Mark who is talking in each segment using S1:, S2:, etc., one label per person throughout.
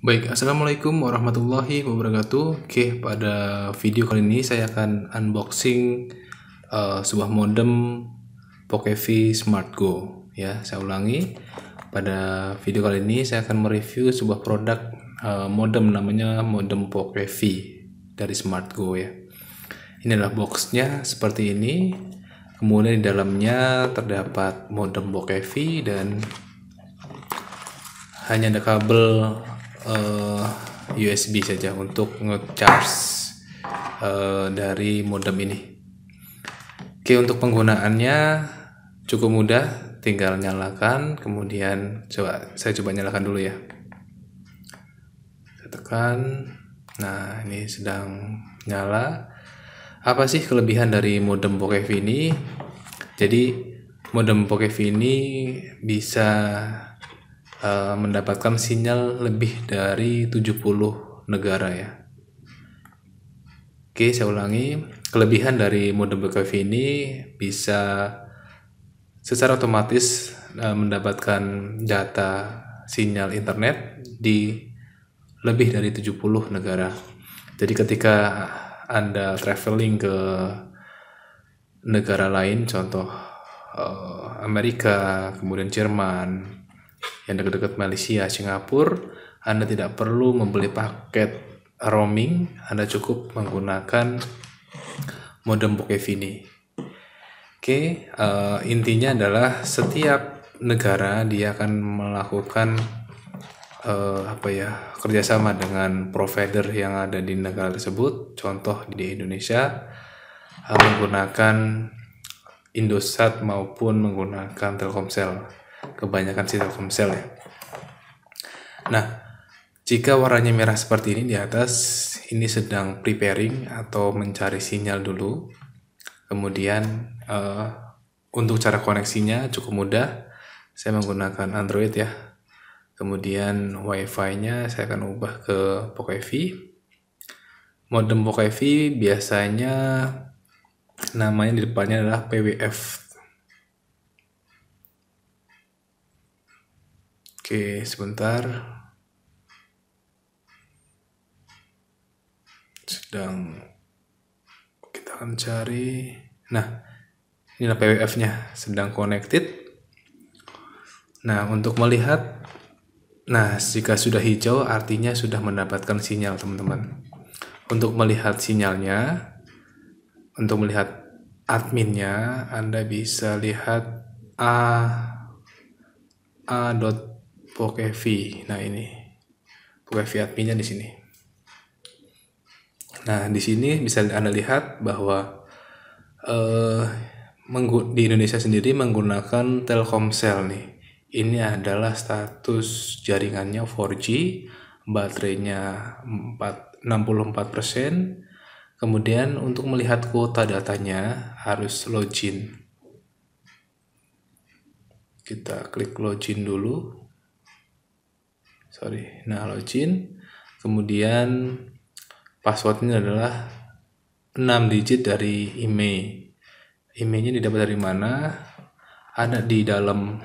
S1: Baik, Assalamualaikum warahmatullahi wabarakatuh Oke, pada video kali ini saya akan unboxing uh, sebuah modem Pokevi Smart Go ya, saya ulangi pada video kali ini saya akan mereview sebuah produk uh, modem namanya modem Pokevi dari Smart Go ya ini adalah boxnya seperti ini kemudian di dalamnya terdapat modem Pokevi dan hanya ada kabel uh, eh, USB saja untuk ngecharge uh, dari modem ini. Oke, untuk penggunaannya cukup mudah, tinggal nyalakan, kemudian coba saya coba nyalakan dulu ya. Saya tekan. Nah, ini sedang nyala. Apa sih kelebihan dari modem Pokev ini? Jadi, modem Pokev ini bisa Eh, mendapatkan sinyal lebih dari 70 negara ya. Oke, saya ulangi. Kelebihan dari modem BKV ini bisa secara otomatis uh, mendapatkan data sinyal internet di lebih dari 70 negara. Jadi ketika Anda traveling ke negara lain, contoh eh, Amerika, kemudian Jerman, yang dekat-dekat Malaysia, Singapura, Anda tidak perlu membeli paket roaming, Anda cukup menggunakan modem Pokevini. Oke, okay, uh, eh, intinya adalah setiap negara dia akan melakukan uh, apa ya kerjasama dengan provider yang ada di negara tersebut. Contoh di Indonesia uh, menggunakan Indosat maupun menggunakan Telkomsel kebanyakan si Telkomsel ya. Nah, jika warnanya merah seperti ini di atas, ini sedang preparing atau mencari sinyal dulu. Kemudian uh, untuk cara koneksinya cukup mudah. Saya menggunakan Android ya. Kemudian WiFi-nya saya akan ubah ke PokeFi. Modem PokeFi biasanya namanya di depannya adalah PWF Oke, sebentar. Sedang kita akan cari. Nah, inilah PWF-nya sedang connected. Nah, untuk melihat nah, jika sudah hijau artinya sudah mendapatkan sinyal, teman-teman. Untuk melihat sinyalnya, untuk melihat adminnya, Anda bisa lihat a a dot Pokevi. Nah ini Pokevi adminnya di sini. Nah di sini bisa anda lihat bahwa eh, di Indonesia sendiri menggunakan Telkomsel nih. Ini adalah status jaringannya 4G, baterainya 4, 64%. Kemudian untuk melihat kuota datanya harus login. Kita klik login dulu sorry nah login kemudian passwordnya adalah 6 digit dari email emailnya didapat dari mana ada di dalam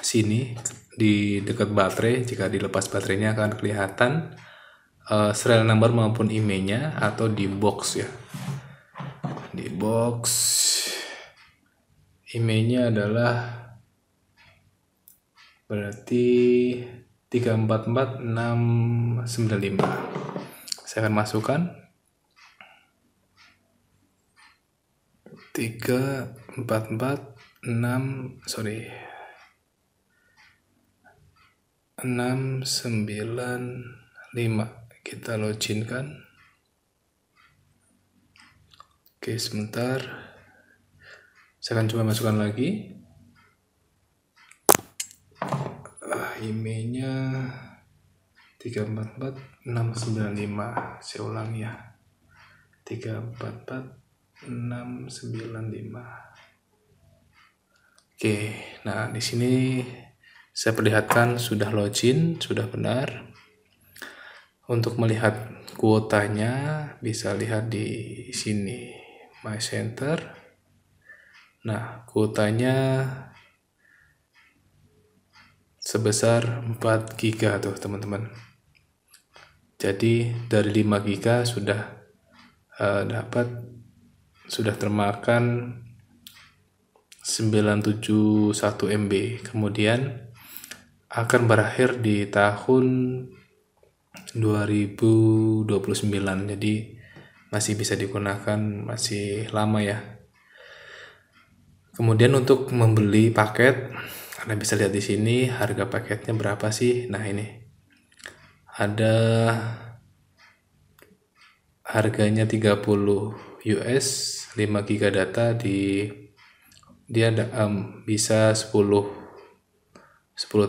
S1: sini di dekat baterai jika dilepas baterainya akan kelihatan uh, serial number maupun emailnya atau di box ya di box emailnya adalah berarti 344695 saya akan masukkan 3446 sorry 695 kita login kan oke sebentar saya akan coba masukkan lagi HIM-nya 344695 saya ulang ya 344695 oke nah di sini saya perlihatkan sudah login sudah benar untuk melihat kuotanya bisa lihat di sini my center nah kuotanya sebesar 4 giga tuh teman-teman jadi dari 5 giga sudah uh, dapat sudah termakan 971 MB kemudian akan berakhir di tahun 2029 jadi masih bisa digunakan masih lama ya kemudian untuk membeli paket karena bisa lihat di sini harga paketnya berapa sih nah ini ada harganya 30 US 5 GB data di dia um, bisa 10 10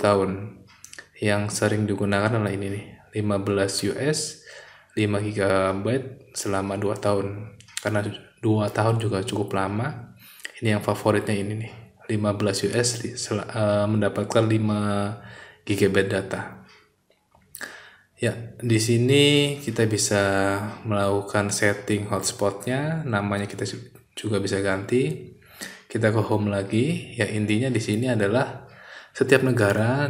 S1: tahun yang sering digunakan adalah ini nih 15 US 5 GB selama 2 tahun karena 2 tahun juga cukup lama ini yang favoritnya ini nih 15 USD uh, mendapatkan 5 GB data. Ya, di sini kita bisa melakukan setting hotspotnya, namanya kita juga bisa ganti. Kita ke home lagi. Ya intinya di sini adalah setiap negara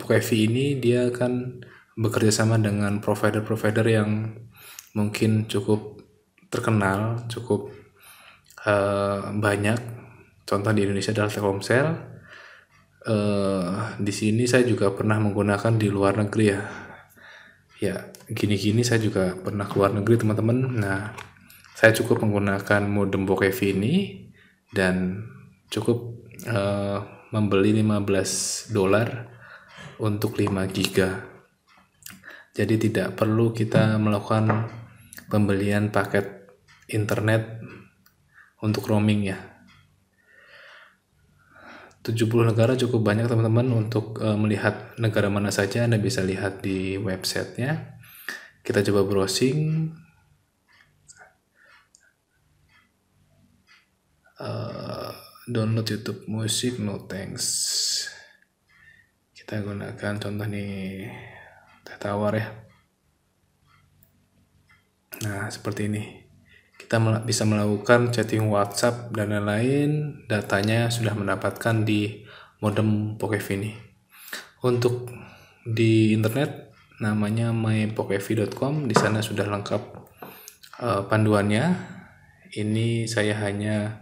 S1: pakai eh, uh, ini dia akan bekerja sama dengan provider-provider yang mungkin cukup terkenal, cukup uh, banyak Contoh di Indonesia adalah Telkomsel. Uh, di sini saya juga pernah menggunakan di luar negeri ya. Ya, gini-gini saya juga pernah ke luar negeri teman-teman. Nah, saya cukup menggunakan modem Bokev ini dan cukup uh, membeli 15 dolar untuk 5 giga. Jadi tidak perlu kita melakukan pembelian paket internet untuk roaming ya 70 negara cukup banyak teman-teman untuk uh, melihat negara mana saja Anda bisa lihat di websitenya. Kita coba browsing. Uh, download YouTube Music, no thanks. Kita gunakan contoh nih teh tawar ya. Nah seperti ini kita bisa melakukan chatting WhatsApp dan lain-lain datanya sudah mendapatkan di modem PokeV ini untuk di internet namanya mypokev.com di sana sudah lengkap uh, panduannya ini saya hanya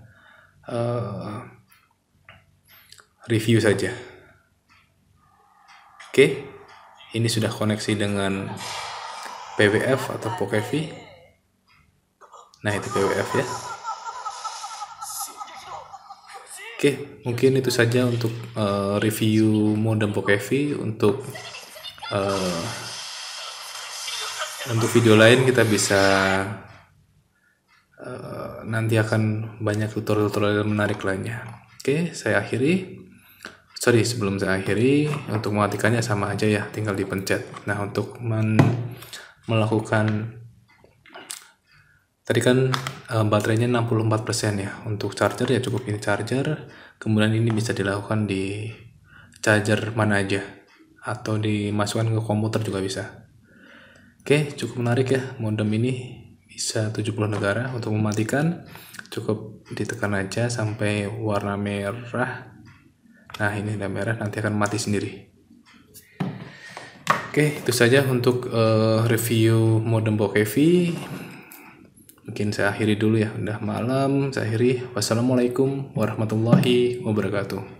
S1: uh, review saja oke ini sudah koneksi dengan PWF atau PokeV Nah itu PWF ya. Oke, mungkin itu saja untuk uh, review modem Pokevi untuk uh, untuk video lain kita bisa uh, nanti akan banyak tutorial-tutorial menarik lainnya. Oke, saya akhiri. Sorry, sebelum saya akhiri, untuk mematikannya sama aja ya, tinggal dipencet. Nah, untuk melakukan Tadi kan uh, baterainya 64% ya. Untuk charger ya cukup ini charger. Kemudian ini bisa dilakukan di charger mana aja atau dimasukkan ke komputer juga bisa. Oke, cukup menarik ya modem ini bisa 70 negara untuk mematikan cukup ditekan aja sampai warna merah. Nah, ini udah merah nanti akan mati sendiri. Oke, itu saja untuk uh, review modem Bokevi mungkin saya akhiri dulu ya udah malam saya akhiri wassalamualaikum warahmatullahi wabarakatuh